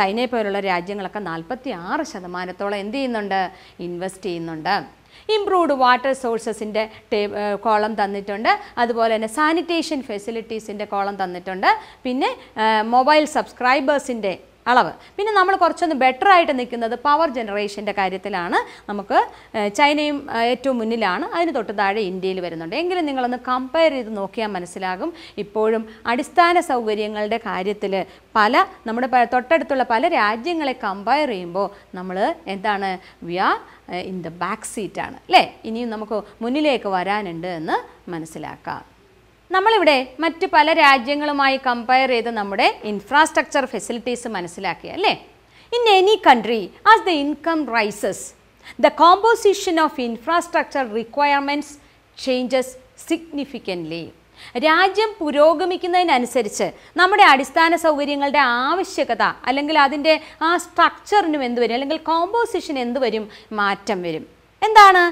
ചൈനയെ പോലുള്ള രാജ്യങ്ങളൊക്കെ നാൽപ്പത്തി ആറ് ശതമാനത്തോളം എന്ത് ചെയ്യുന്നുണ്ട് ഇൻവെസ്റ്റ് ചെയ്യുന്നുണ്ട് ഇംപ്രൂവ്ഡ് വാട്ടർ സോഴ്സസിൻ്റെ കോളം തന്നിട്ടുണ്ട് അതുപോലെ തന്നെ സാനിറ്റേഷൻ ഫെസിലിറ്റീസിൻ്റെ കോളം തന്നിട്ടുണ്ട് പിന്നെ മൊബൈൽ സബ്സ്ക്രൈബേഴ്സിൻ്റെ അളവ് പിന്നെ നമ്മൾ കുറച്ചൊന്ന് ബെറ്റർ ആയിട്ട് നിൽക്കുന്നത് പവർ ജനറേഷൻ്റെ കാര്യത്തിലാണ് നമുക്ക് ചൈനയും ഏറ്റവും മുന്നിലാണ് അതിന് തൊട്ട് താഴെ ഇന്ത്യയിൽ വരുന്നുണ്ട് എങ്കിലും നിങ്ങളൊന്ന് കമ്പയർ ചെയ്ത് നോക്കിയാൽ മനസ്സിലാകും ഇപ്പോഴും അടിസ്ഥാന സൗകര്യങ്ങളുടെ കാര്യത്തിൽ പല നമ്മുടെ തൊട്ടടുത്തുള്ള പല രാജ്യങ്ങളെ കമ്പയർ ചെയ്യുമ്പോൾ നമ്മൾ എന്താണ് we are in the back സീറ്റാണ് അല്ലേ ഇനിയും നമുക്ക് മുന്നിലേക്ക് വരാനുണ്ട് എന്ന് മനസ്സിലാക്കാം നമ്മളിവിടെ മറ്റ് പല രാജ്യങ്ങളുമായി കമ്പയർ ചെയ്ത് നമ്മുടെ ഇൻഫ്രാസ്ട്രക്ചർ ഫെസിലിറ്റീസ് മനസ്സിലാക്കി അല്ലേ in any country as the income rises the composition of infrastructure requirements changes significantly രാജ്യം പുരോഗമിക്കുന്നതിനനുസരിച്ച് നമ്മുടെ അടിസ്ഥാന സൗകര്യങ്ങളുടെ ആവശ്യകത അല്ലെങ്കിൽ അതിൻ്റെ ആ സ്ട്രക്ചറിനും എന്ത് വരും അല്ലെങ്കിൽ കോമ്പോസിഷൻ എന്ത് വരും മാറ്റം വരും എന്താണ്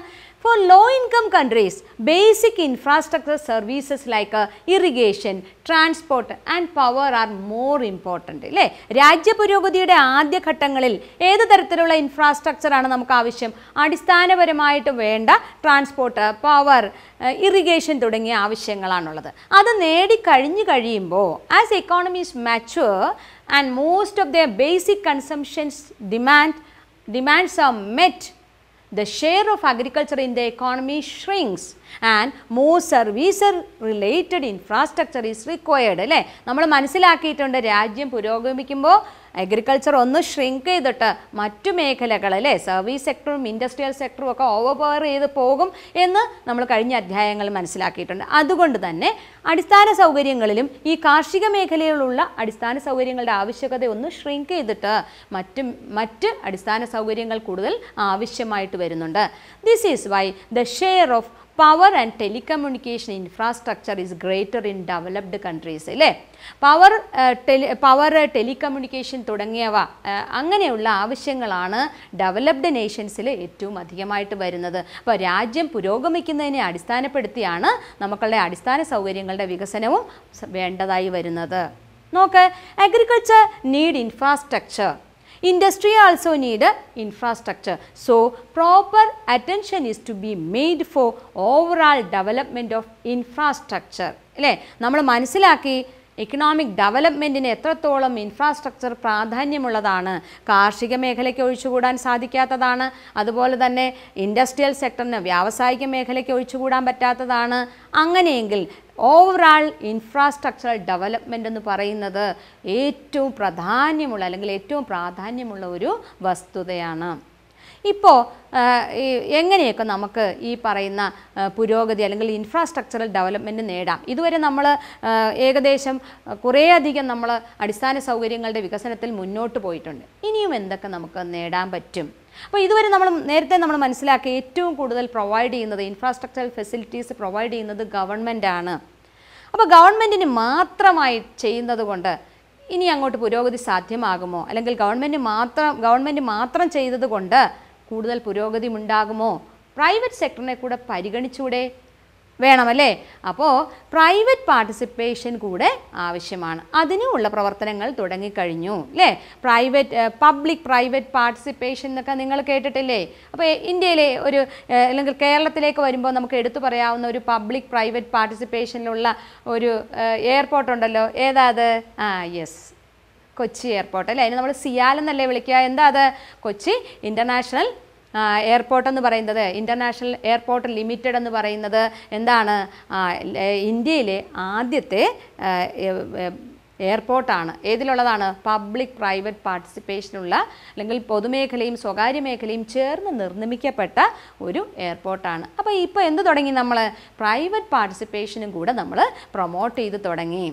For low income countries basic infrastructure services like irrigation transport and power are more more important. അല്ലേ രാജ്യപുരോഗതിയുടെ ആദ്യ ഘട്ടങ്ങളിൽ ഏത് തരത്തിലുള്ള ഇൻഫ്രാസ്ട്രക്ചർ ആണ് നമുക്ക് ആവശ്യം അടിസ്ഥാനപരമായിട്ട് വേണ്ട ട്രാൻസ്പോർട്ട് പവർ ഇറിഗേഷൻ തുടങ്ങിയ ആവശ്യങ്ങളാണുള്ളത് അത് നേടിക്കഴിഞ്ഞു കഴിയുമ്പോൾ as economies mature and most of the basic consumptions demand demands are met the share of agriculture in the economy shrinks and more service related infrastructure is required അല്ലേ നമ്മൾ മനസ്സിലാക്കിയിട്ടുണ്ട് രാജ്യം പുരോഗമിക്കുമ്പോൾ agriculture ഒന്ന് ഷ്രിങ്ക് ചെയ്തിട്ട് മറ്റു മേഖലകൾ അല്ലേ സർവീസ് സെക്ടറും ഇൻഡസ്ട്രിയൽ സെക്ടറും ഒക്കെ ഓവർ പവർ ചെയ്ത് പോകും എന്ന് നമ്മൾ കഴിഞ്ഞ അധ്യായങ്ങൾ മനസ്സിലാക്കിയിട്ടുണ്ട് അതുകൊണ്ട് തന്നെ അടിസ്ഥാന സൗകര്യങ്ങളിലും ഈ കാർഷിക മേഖലയിലുള്ള അടിസ്ഥാന സൗകര്യങ്ങളുടെ ആവശ്യകത ഒന്ന് ഷ്രിങ്ക് ചെയ്തിട്ട് മറ്റ് മറ്റ് അടിസ്ഥാന സൗകര്യങ്ങൾ കൂടുതൽ ആവശ്യമായിട്ട് വരുന്നുണ്ട് this is why the share of power and telecommunication infrastructure is greater in developed countries അല്ലേ പവർ ടെലി പവർ ടെലികമ്മ്യൂണിക്കേഷൻ തുടങ്ങിയവ അങ്ങനെയുള്ള ആവശ്യങ്ങളാണ് ഡെവലപ്ഡ് നേഷൻസിൽ ഏറ്റവും അധികമായിട്ട് വരുന്നത് അപ്പോൾ രാജ്യം പുരോഗമിക്കുന്നതിനെ അടിസ്ഥാനപ്പെടുത്തിയാണ് നമുക്കുള്ള അടിസ്ഥാന സൗകര്യങ്ങളുടെ വികസനവും വേണ്ടതായി വരുന്നത് നോക്ക് agriculture need infrastructure Industry also need uh, infrastructure. So, proper attention is to be made for overall development of infrastructure. അല്ലേ നമ്മൾ മനസ്സിലാക്കി എക്കണോമിക് ഡെവലപ്മെൻറ്റിന് എത്രത്തോളം ഇൻഫ്രാസ്ട്രക്ചർ പ്രാധാന്യമുള്ളതാണ് കാർഷിക മേഖലയ്ക്ക് ഒഴിച്ചുകൂടാൻ സാധിക്കാത്തതാണ് അതുപോലെ തന്നെ ഇൻഡസ്ട്രിയൽ സെക്ടറിന് വ്യാവസായിക മേഖലയ്ക്ക് ഒഴിച്ചുകൂടാൻ പറ്റാത്തതാണ് അങ്ങനെയെങ്കിൽ ഓവറാൾ ഇൻഫ്രാസ്ട്രക്ചറൽ ഡെവലപ്മെൻ്റ് എന്ന് പറയുന്നത് ഏറ്റവും പ്രാധാന്യമുള്ള അല്ലെങ്കിൽ ഏറ്റവും പ്രാധാന്യമുള്ള ഒരു വസ്തുതയാണ് ഇപ്പോൾ എങ്ങനെയൊക്കെ നമുക്ക് ഈ പറയുന്ന പുരോഗതി അല്ലെങ്കിൽ ഇൻഫ്രാസ്ട്രക്ചറൽ ഡെവലപ്മെൻറ്റ് നേടാം ഇതുവരെ നമ്മൾ ഏകദേശം കുറേയധികം നമ്മൾ അടിസ്ഥാന സൗകര്യങ്ങളുടെ വികസനത്തിൽ മുന്നോട്ട് പോയിട്ടുണ്ട് ഇനിയും എന്തൊക്കെ നമുക്ക് നേടാൻ പറ്റും അപ്പോൾ ഇതുവരെ നമ്മൾ നേരത്തെ നമ്മൾ മനസ്സിലാക്കിയ ഏറ്റവും കൂടുതൽ പ്രൊവൈഡ് ചെയ്യുന്നത് ഇൻഫ്രാസ്ട്രക്ചറൽ ഫെസിലിറ്റീസ് പ്രൊവൈഡ് ചെയ്യുന്നത് ഗവൺമെൻറ്റാണ് അപ്പോൾ ഗവൺമെൻറ്റിന് മാത്രമായി ചെയ്യുന്നത് കൊണ്ട് ഇനി അങ്ങോട്ട് പുരോഗതി സാധ്യമാകുമോ അല്ലെങ്കിൽ ഗവൺമെൻറ് മാത്രം ഗവൺമെൻറ് മാത്രം ചെയ്തത് കൊണ്ട് കൂടുതൽ പുരോഗതി ഉണ്ടാകുമോ പ്രൈവറ്റ് സെക്ടറിനെ കൂടെ പരിഗണിച്ചൂടെ വേണമല്ലേ അപ്പോൾ പ്രൈവറ്റ് പാർട്ടിസിപ്പേഷൻ കൂടെ ആവശ്യമാണ് അതിനുമുള്ള പ്രവർത്തനങ്ങൾ തുടങ്ങിക്കഴിഞ്ഞു അല്ലേ പ്രൈവറ്റ് പബ്ലിക് പ്രൈവറ്റ് പാർട്ടിസിപ്പേഷൻ എന്നൊക്കെ നിങ്ങൾ കേട്ടിട്ടില്ലേ അപ്പോൾ ഇന്ത്യയിലെ ഒരു അല്ലെങ്കിൽ കേരളത്തിലേക്ക് വരുമ്പോൾ നമുക്ക് എടുത്തു പറയാവുന്ന ഒരു പബ്ലിക് പ്രൈവറ്റ് പാർട്ടിസിപ്പേഷനിലുള്ള ഒരു എയർപോർട്ട് ഉണ്ടല്ലോ ഏതാത് ആ യെസ് കൊച്ചി എയർപോർട്ട് അല്ലേ അതിന് നമ്മൾ സിയാൽ എന്നല്ലേ വിളിക്കുക എന്താ അത് കൊച്ചി ഇൻ്റർനാഷണൽ എയർപോർട്ട് എന്ന് പറയുന്നത് ഇൻ്റർനാഷണൽ എയർപോർട്ട് ലിമിറ്റഡ് എന്ന് പറയുന്നത് എന്താണ് ഇന്ത്യയിലെ ആദ്യത്തെ എയർപോർട്ടാണ് ഏതിലുള്ളതാണ് പബ്ലിക് പ്രൈവറ്റ് പാർട്ടിസിപ്പേഷനുള്ള അല്ലെങ്കിൽ പൊതുമേഖലയും സ്വകാര്യ മേഖലയും ചേർന്ന് നിർമ്മിക്കപ്പെട്ട ഒരു എയർപോർട്ടാണ് അപ്പോൾ ഇപ്പോൾ എന്ത് തുടങ്ങി നമ്മൾ പ്രൈവറ്റ് പാർട്ടിസിപ്പേഷനും കൂടെ നമ്മൾ പ്രൊമോട്ട് ചെയ്ത് തുടങ്ങി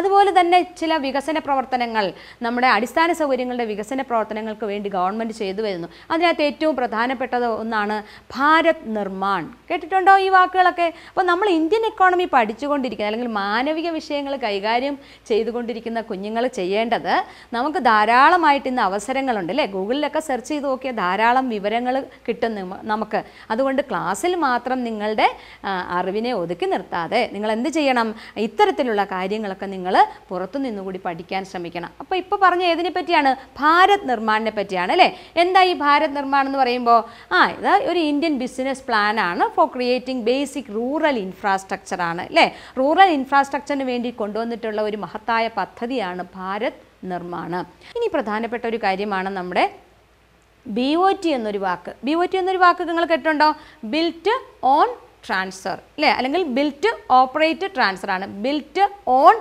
അതുപോലെ തന്നെ ചില വികസന പ്രവർത്തനങ്ങൾ നമ്മുടെ അടിസ്ഥാന സൗകര്യങ്ങളുടെ വികസന പ്രവർത്തനങ്ങൾക്ക് വേണ്ടി ഗവൺമെൻറ് ചെയ്തു വരുന്നു അതിനകത്ത് ഏറ്റവും പ്രധാനപ്പെട്ടത് ഒന്നാണ് ഭാരത് നിർമ്മാൺ കേട്ടിട്ടുണ്ടോ ഈ വാക്കുകളൊക്കെ അപ്പോൾ നമ്മൾ ഇന്ത്യൻ എക്കോണമി പഠിച്ചുകൊണ്ടിരിക്കുന്നത് അല്ലെങ്കിൽ മാനവിക വിഷയങ്ങൾ കൈകാര്യം ചെയ്തുകൊണ്ടിരിക്കുന്നത് പഠിച്ചുകൊണ്ടിരിക്കുന്ന കുഞ്ഞുങ്ങൾ ചെയ്യേണ്ടത് നമുക്ക് ധാരാളമായിട്ട് ഇന്ന് അവസരങ്ങളുണ്ട് അല്ലേ ഗൂഗിളിലൊക്കെ സെർച്ച് ചെയ്ത് നോക്കിയാൽ ധാരാളം വിവരങ്ങൾ കിട്ടും നമുക്ക് അതുകൊണ്ട് ക്ലാസ്സിൽ മാത്രം നിങ്ങളുടെ അറിവിനെ ഒതുക്കി നിർത്താതെ നിങ്ങൾ എന്ത് ചെയ്യണം ഇത്തരത്തിലുള്ള കാര്യങ്ങളൊക്കെ നിങ്ങൾ പുറത്തു നിന്നുകൂടി പഠിക്കാൻ ശ്രമിക്കണം അപ്പോൾ ഇപ്പോൾ പറഞ്ഞ ഏതിനെ പറ്റിയാണ് ഭാരത് നിർമ്മാണിനെ പറ്റിയാണ് അല്ലേ എന്താ ഈ ഭാരത് നിർമ്മാണം എന്ന് പറയുമ്പോൾ ആ ഇത് ഒരു ഇന്ത്യൻ ബിസിനസ് പ്ലാൻ ആണ് for creating basic rural infrastructure ആണ് അല്ലേ റൂറൽ ഇൻഫ്രാസ്ട്രക്ചറിന് വേണ്ടി കൊണ്ടുവന്നിട്ടുള്ള ഒരു മഹത്തായ പദ്ധതിയാണ് ഭാരത് നിർമ്മാണ് ഇനി പ്രധാനപ്പെട്ട ഒരു കാര്യമാണ് നമ്മുടെ ബി ഒ ടി എന്നൊരു വാക്ക് ബി ഒ ടി എന്നൊരു വാക്ക് നിങ്ങൾ കേട്ടുണ്ടോ ബിൽറ്റ് ഓൺ ട്രാൻസ്ഫർ അല്ലേ അല്ലെങ്കിൽ ബിൽറ്റ് ഓപ്പറേറ്റ് ട്രാൻസ്ഫർ ആണ് ബിൽറ്റ് ഓൺ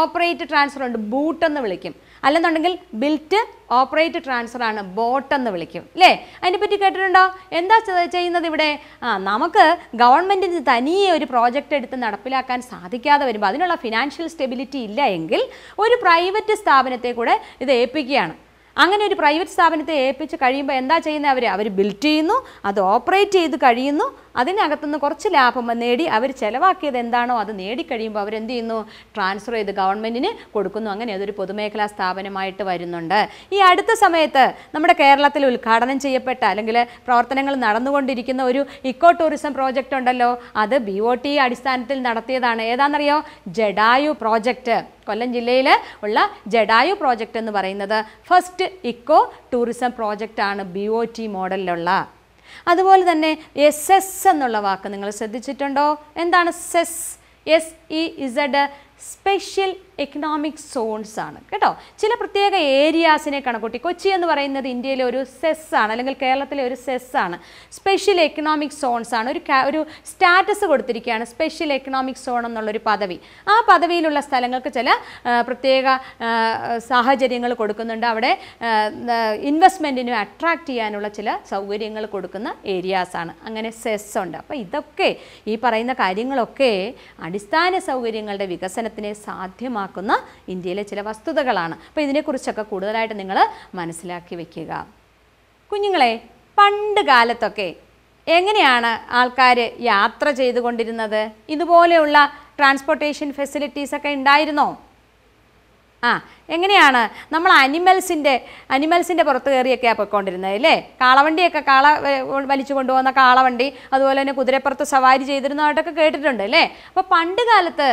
ഓപ്പറേറ്റ് ട്രാൻസ്ഫർ ഉണ്ട് ബൂട്ട് എന്ന് വിളിക്കും അല്ലെന്നുണ്ടെങ്കിൽ ബിൽറ്റ് ഓപ്പറേറ്റ് ട്രാൻസ്ഫർ ആണ് ബോട്ട് എന്ന് വിളിക്കും അല്ലേ അതിനെപ്പറ്റി കേട്ടിട്ടുണ്ടോ എന്താ ചെയ്യുന്നത് ഇവിടെ ആ നമുക്ക് ഗവൺമെൻറ്റിന് തനിയെ ഒരു പ്രോജക്റ്റ് എടുത്ത് നടപ്പിലാക്കാൻ സാധിക്കാതെ വരുമ്പോൾ അതിനുള്ള ഫിനാൻഷ്യൽ സ്റ്റെബിലിറ്റി ഇല്ല എങ്കിൽ ഒരു പ്രൈവറ്റ് സ്ഥാപനത്തെ കൂടെ ഇത് ഏൽപ്പിക്കുകയാണ് അങ്ങനെ ഒരു പ്രൈവറ്റ് സ്ഥാപനത്തെ ഏൽപ്പിച്ച് കഴിയുമ്പോൾ എന്താ ചെയ്യുന്നത് അവർ അവർ ബിൽറ്റ് ചെയ്യുന്നു അത് ഓപ്പറേറ്റ് ചെയ്ത് കഴിയുന്നു അതിനകത്തുനിന്ന് കുറച്ച് ലാഭം നേടി അവർ ചിലവാക്കിയത് എന്താണോ അത് നേടിക്കഴിയുമ്പോൾ അവരെന്ത് ചെയ്യുന്നു ട്രാൻസ്ഫർ ചെയ്ത് ഗവൺമെൻറ്റിന് കൊടുക്കുന്നു അങ്ങനെ അതൊരു പൊതുമേഖലാ സ്ഥാപനമായിട്ട് വരുന്നുണ്ട് ഈ അടുത്ത സമയത്ത് നമ്മുടെ കേരളത്തിൽ ഉദ്ഘാടനം ചെയ്യപ്പെട്ട അല്ലെങ്കിൽ പ്രവർത്തനങ്ങൾ നടന്നുകൊണ്ടിരിക്കുന്ന ഒരു ഇക്കോ ടൂറിസം പ്രോജക്റ്റ് ഉണ്ടല്ലോ അത് ബി ഒ ടി അടിസ്ഥാനത്തിൽ നടത്തിയതാണ് ഏതാണെന്നറിയോ ജഡായു പ്രോജക്റ്റ് കൊല്ലം ജില്ലയിൽ ഉള്ള ജഡായു പ്രോജക്റ്റ് എന്ന് പറയുന്നത് ഫസ്റ്റ് ഇക്കോ ടൂറിസം പ്രോജക്റ്റാണ് ബി ഒ ടി മോഡലിലുള്ള അതുപോലെ തന്നെ എസ് എന്നുള്ള വാക്ക് നിങ്ങൾ ശ്രദ്ധിച്ചിട്ടുണ്ടോ എന്താണ് SEZ S E Z special economic zones ആണ് കേട്ടോ ചില പ്രത്യേക ഏരിയാസിനെ കണക്കൂട്ടി കൊച്ചി എന്ന് പറയുന്നത് ഇന്ത്യയിലെ ഒരു സെസ് ആണ് അല്ലെങ്കിൽ കേരളത്തിലെ ഒരു സെസ് ആണ് സ്പെഷ്യൽ എക്കണോമിക് സോൺസ് ആണ് ഒരു ഒരു സ്റ്റാറ്റസ് കൊടുത്തിരിക്കുകയാണ് സ്പെഷ്യൽ എക്കണോമിക് സോൺ എന്നുള്ളൊരു പദവി ആ പദവിയിലുള്ള സ്ഥലങ്ങൾക്ക് ചില പ്രത്യേക സാഹചര്യങ്ങൾ കൊടുക്കുന്നുണ്ട് അവിടെ ഇൻവെസ്റ്റ്മെൻറ്റിനും അട്രാക്റ്റ് ചെയ്യാനുള്ള ചില സൗകര്യങ്ങൾ കൊടുക്കുന്ന ഏരിയാസാണ് അങ്ങനെ സെസ് ഉണ്ട് അപ്പോൾ ഇതൊക്കെ ഈ പറയുന്ന കാര്യങ്ങളൊക്കെ അടിസ്ഥാന സൗകര്യങ്ങളുടെ വികസനത്തിനെ സാധ്യമാക്കും പ്രധാനമാക്കുന്ന ഇന്ത്യയിലെ ചില വസ്തുതകളാണ് അപ്പോൾ ഇതിനെക്കുറിച്ചൊക്കെ കൂടുതലായിട്ട് നിങ്ങൾ മനസ്സിലാക്കി വയ്ക്കുക കുഞ്ഞുങ്ങളെ പണ്ട് കാലത്തൊക്കെ എങ്ങനെയാണ് ആൾക്കാർ യാത്ര ചെയ്തുകൊണ്ടിരുന്നത് ഇതുപോലെയുള്ള ട്രാൻസ്പോർട്ടേഷൻ ഫെസിലിറ്റീസൊക്കെ ഉണ്ടായിരുന്നോ ആ എങ്ങനെയാണ് നമ്മൾ അനിമൽസിൻ്റെ അനിമൽസിൻ്റെ പുറത്ത് കയറിയൊക്കെയാണ് പോയിക്കൊണ്ടിരുന്നത് അല്ലേ കാളവണ്ടിയൊക്കെ കാള വലിച്ചു കൊണ്ടുപോകുന്ന കാളവണ്ടി അതുപോലെ തന്നെ കുതിരപ്പുറത്ത് സവാരി ചെയ്തിരുന്നതായിട്ടൊക്കെ കേട്ടിട്ടുണ്ട് അല്ലേ അപ്പോൾ പണ്ട് കാലത്ത്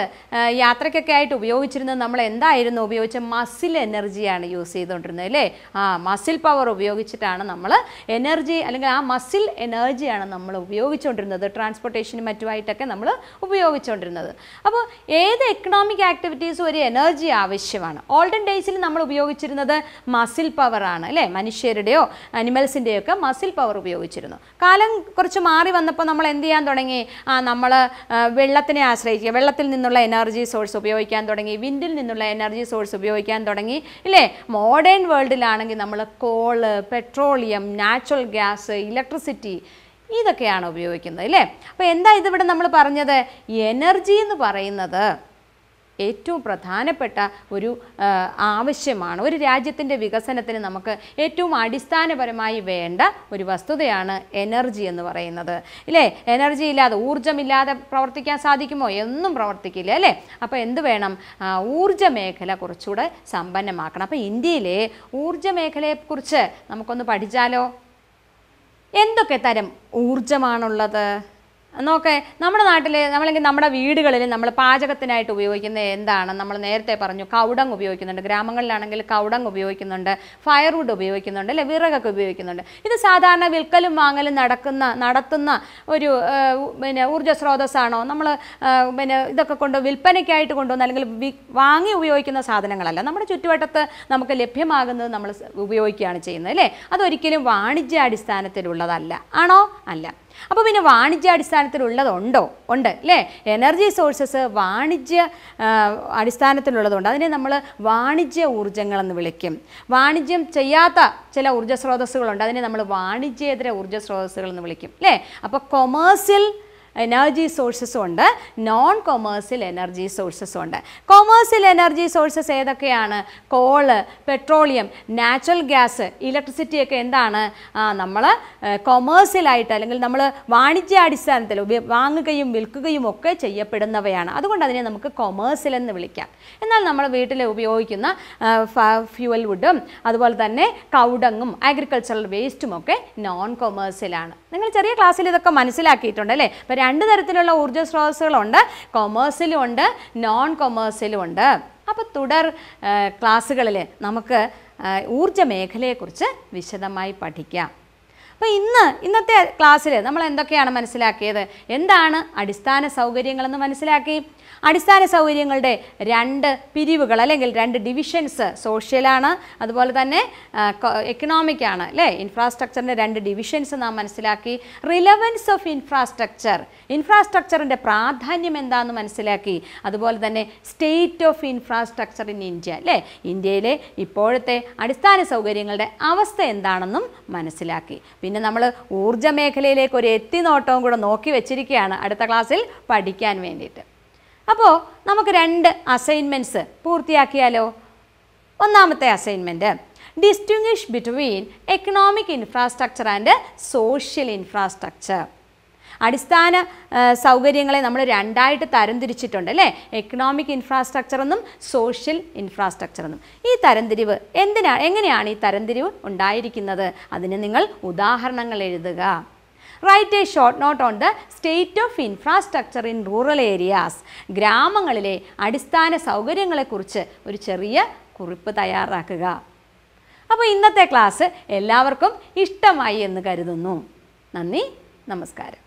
യാത്രയ്ക്കൊക്കെ ആയിട്ട് ഉപയോഗിച്ചിരുന്നത് നമ്മൾ എന്തായിരുന്നു ഉപയോഗിച്ച മസിൽ എനർജിയാണ് യൂസ് ചെയ്തുകൊണ്ടിരുന്നത് അല്ലേ ആ മസിൽ പവർ ഉപയോഗിച്ചിട്ടാണ് നമ്മൾ എനർജി അല്ലെങ്കിൽ ആ മസിൽ എനർജിയാണ് നമ്മൾ ഉപയോഗിച്ചുകൊണ്ടിരുന്നത് ട്രാൻസ്പോർട്ടേഷനും മറ്റുമായിട്ടൊക്കെ നമ്മൾ ഉപയോഗിച്ചുകൊണ്ടിരുന്നത് അപ്പോൾ ഏത് എക്കണോമിക് ആക്ടിവിറ്റീസും ഒരു എനർജി ആവശ്യമാണ് ഓൾഡൻ ഡേയ്സിൽ നമ്മൾ ഉപയോഗിച്ചിരുന്നത് മസിൽ ആണ് അല്ലേ മനുഷ്യരുടെയോ അനിമൽസിൻ്റെയോ ഒക്കെ മസിൽ പവർ ഉപയോഗിച്ചിരുന്നു കാലം കുറച്ച് മാറി വന്നപ്പോൾ നമ്മൾ എന്ത് ചെയ്യാൻ തുടങ്ങി ആ നമ്മൾ വെള്ളത്തിനെ ആശ്രയിക്കുക വെള്ളത്തിൽ നിന്നുള്ള എനർജി സോഴ്സ് ഉപയോഗിക്കാൻ തുടങ്ങി വിൻഡിൽ നിന്നുള്ള എനർജി സോഴ്സ് ഉപയോഗിക്കാൻ തുടങ്ങി ഇല്ലേ മോഡേൺ വേൾഡിലാണെങ്കിൽ നമ്മൾ coal petroleum natural gas electricity ഇതൊക്കെയാണ് ഉപയോഗിക്കുന്നത് അല്ലേ അപ്പോൾ എന്താ ഇതിവിടെ നമ്മൾ പറഞ്ഞത് എനർജി എന്ന് പറയുന്നത് ഏറ്റവും പ്രധാനപ്പെട്ട ഒരു ആവശ്യമാണ് ഒരു രാജ്യത്തിൻ്റെ വികസനത്തിന് നമുക്ക് ഏറ്റവും അടിസ്ഥാനപരമായി വേണ്ട ഒരു വസ്തുതയാണ് എനർജി എന്ന് പറയുന്നത് ഇല്ലേ എനർജി ഇല്ലാതെ ഊർജ്ജമില്ലാതെ പ്രവർത്തിക്കാൻ സാധിക്കുമോ എന്നും പ്രവർത്തിക്കില്ല അല്ലേ അപ്പോൾ എന്ത് വേണം ഊർജ്ജ മേഖല കുറച്ചുകൂടെ സമ്പന്നമാക്കണം അപ്പോൾ ഇന്ത്യയിലെ ഊർജ്ജ മേഖലയെക്കുറിച്ച് നമുക്കൊന്ന് പഠിച്ചാലോ എന്തൊക്കെ തരം ഊർജമാണുള്ളത് നോക്കെ നമ്മുടെ നാട്ടിൽ നമ്മളെങ്കിൽ നമ്മുടെ വീടുകളിൽ നമ്മൾ പാചകത്തിനായിട്ട് ഉപയോഗിക്കുന്നത് എന്താണ് നമ്മൾ നേരത്തെ പറഞ്ഞു കൗടങ് ഉപയോഗിക്കുന്നുണ്ട് ഗ്രാമങ്ങളിലാണെങ്കിൽ കൗടങ് ഉപയോഗിക്കുന്നുണ്ട് ഫയർവുഡ് ഉപയോഗിക്കുന്നുണ്ട് അല്ലെ വിറകൊക്കെ ഉപയോഗിക്കുന്നുണ്ട് ഇത് സാധാരണ വിൽക്കലും വാങ്ങലും നടക്കുന്ന നടത്തുന്ന ഒരു പിന്നെ ഊർജ്ജ സ്രോതസ്സാണോ നമ്മൾ പിന്നെ ഇതൊക്കെ കൊണ്ട് വിൽപ്പനയ്ക്കായിട്ട് കൊണ്ടുവന്ന അല്ലെങ്കിൽ വാങ്ങി ഉപയോഗിക്കുന്ന സാധനങ്ങളല്ല നമ്മുടെ ചുറ്റുവട്ടത്ത് നമുക്ക് ലഭ്യമാകുന്നത് നമ്മൾ ഉപയോഗിക്കുകയാണ് ചെയ്യുന്നത് അല്ലേ അതൊരിക്കലും വാണിജ്യാടിസ്ഥാനത്തിലുള്ളതല്ല ആണോ അല്ല അപ്പോൾ പിന്നെ വാണിജ്യാടിസ്ഥാനത്തിലുള്ളതുണ്ടോ ഉണ്ട് അല്ലേ എനർജി സോഴ്സസ് വാണിജ്യ അടിസ്ഥാനത്തിലുള്ളതുണ്ട് അതിനെ നമ്മൾ വാണിജ്യ ഊർജ്ജങ്ങളെന്ന് വിളിക്കും വാണിജ്യം ചെയ്യാത്ത ചില ഊർജ്ജ സ്രോതസ്സുകളുണ്ട് അതിനെ നമ്മൾ വാണിജ്യേതര ഊർജ്ജ സ്രോതസ്സുകൾ എന്ന് വിളിക്കും അല്ലേ അപ്പോൾ കൊമേഴ്സ്യൽ എനർജി സോഴ്സസും ഉണ്ട് നോൺ കൊമേഴ്സ്യൽ എനർജി സോഴ്സസും ഉണ്ട് കൊമേഴ്സ്യൽ എനർജി സോഴ്സസ് ഏതൊക്കെയാണ് coal petroleum natural gas electricity ഒക്കെ എന്താണ് നമ്മൾ കൊമേഴ്സ്യലായിട്ട് അല്ലെങ്കിൽ നമ്മൾ വാണിജ്യാടിസ്ഥാനത്തിൽ വാങ്ങുകയും വിൽക്കുകയും ഒക്കെ ചെയ്യപ്പെടുന്നവയാണ് അതുകൊണ്ട് അതിനെ നമുക്ക് കൊമേഴ്സ്യൽ എന്ന് വിളിക്കാം എന്നാൽ നമ്മൾ വീട്ടിൽ ഉപയോഗിക്കുന്ന ഫ്യൂവൽ വുഡും അതുപോലെ തന്നെ കൗഡങ്ങും അഗ്രികൾച്ചറൽ വേസ്റ്റും ഒക്കെ നോൺ കൊമേഴ്സ്യലാണ് നിങ്ങൾ ചെറിയ ക്ലാസ്സിൽ ഇതൊക്കെ മനസ്സിലാക്കിയിട്ടുണ്ട് അല്ലേ അപ്പോൾ രണ്ട് തരത്തിലുള്ള ഊർജ്ജ സ്രോതസ്സുകളുണ്ട് കൊമേഴ്സിലും ഉണ്ട് നോൺ കൊമേഴ്സിലും ഉണ്ട് അപ്പോൾ തുടർ ക്ലാസ്സുകളിൽ നമുക്ക് ഊർജ്ജ മേഖലയെക്കുറിച്ച് വിശദമായി പഠിക്കാം അപ്പോൾ ഇന്ന് ഇന്നത്തെ ക്ലാസ്സിൽ നമ്മൾ എന്തൊക്കെയാണ് മനസ്സിലാക്കിയത് എന്താണ് അടിസ്ഥാന സൗകര്യങ്ങളെന്ന് മനസ്സിലാക്കി അടിസ്ഥാന സൗകര്യങ്ങളുടെ രണ്ട് പിരിവുകൾ അല്ലെങ്കിൽ രണ്ട് ഡിവിഷൻസ് സോഷ്യലാണ് അതുപോലെ തന്നെ എക്കണോമിക്കാണ് അല്ലേ ഇൻഫ്രാസ്ട്രക്ചറിൻ്റെ രണ്ട് ഡിവിഷൻസ് നാം മനസ്സിലാക്കി റിലവൻസ് ഓഫ് ഇൻഫ്രാസ്ട്രക്ചർ ഇൻഫ്രാസ്ട്രക്ചറിൻ്റെ പ്രാധാന്യം എന്താണെന്ന് മനസ്സിലാക്കി അതുപോലെ തന്നെ state of infrastructure in India അല്ലേ ഇന്ത്യയിലെ ഇപ്പോഴത്തെ അടിസ്ഥാന സൗകര്യങ്ങളുടെ അവസ്ഥ എന്താണെന്നും മനസ്സിലാക്കി പിന്നെ നമ്മൾ ഊർജ്ജ മേഖലയിലേക്ക് ഒരു എത്തിനോട്ടവും കൂടെ നോക്കി വെച്ചിരിക്കുകയാണ് അടുത്ത ക്ലാസ്സിൽ പഠിക്കാൻ വേണ്ടിയിട്ട് അപ്പോൾ നമുക്ക് രണ്ട് അസൈൻമെൻറ്റ്സ് പൂർത്തിയാക്കിയാലോ ഒന്നാമത്തെ assignment distinguish between economic infrastructure and social infrastructure അടിസ്ഥാന സൗകര്യങ്ങളെ നമ്മൾ രണ്ടായിട്ട് തരംതിരിച്ചിട്ടുണ്ട് അല്ലേ എക്കണോമിക് ഇൻഫ്രാസ്ട്രക്ചർ എന്നും സോഷ്യൽ ഇൻഫ്രാസ്ട്രക്ചർ എന്നും ഈ തരംതിരിവ് എന്തിനാണ് എങ്ങനെയാണ് ഈ തരംതിരിവ് ഉണ്ടായിരിക്കുന്നത് അതിന് നിങ്ങൾ ഉദാഹരണങ്ങൾ എഴുതുക write a short note on the state of infrastructure in rural areas ഗ്രാമങ്ങളിലെ അടിസ്ഥാന സൗകര്യങ്ങളെക്കുറിച്ച് ഒരു ചെറിയ കുറിപ്പ് തയ്യാറാക്കുക അപ്പോൾ ഇന്നത്തെ ക്ലാസ് എല്ലാവർക്കും ഇഷ്ടമായി എന്ന് കരുതുന്നു നന്ദി നമസ്കാരം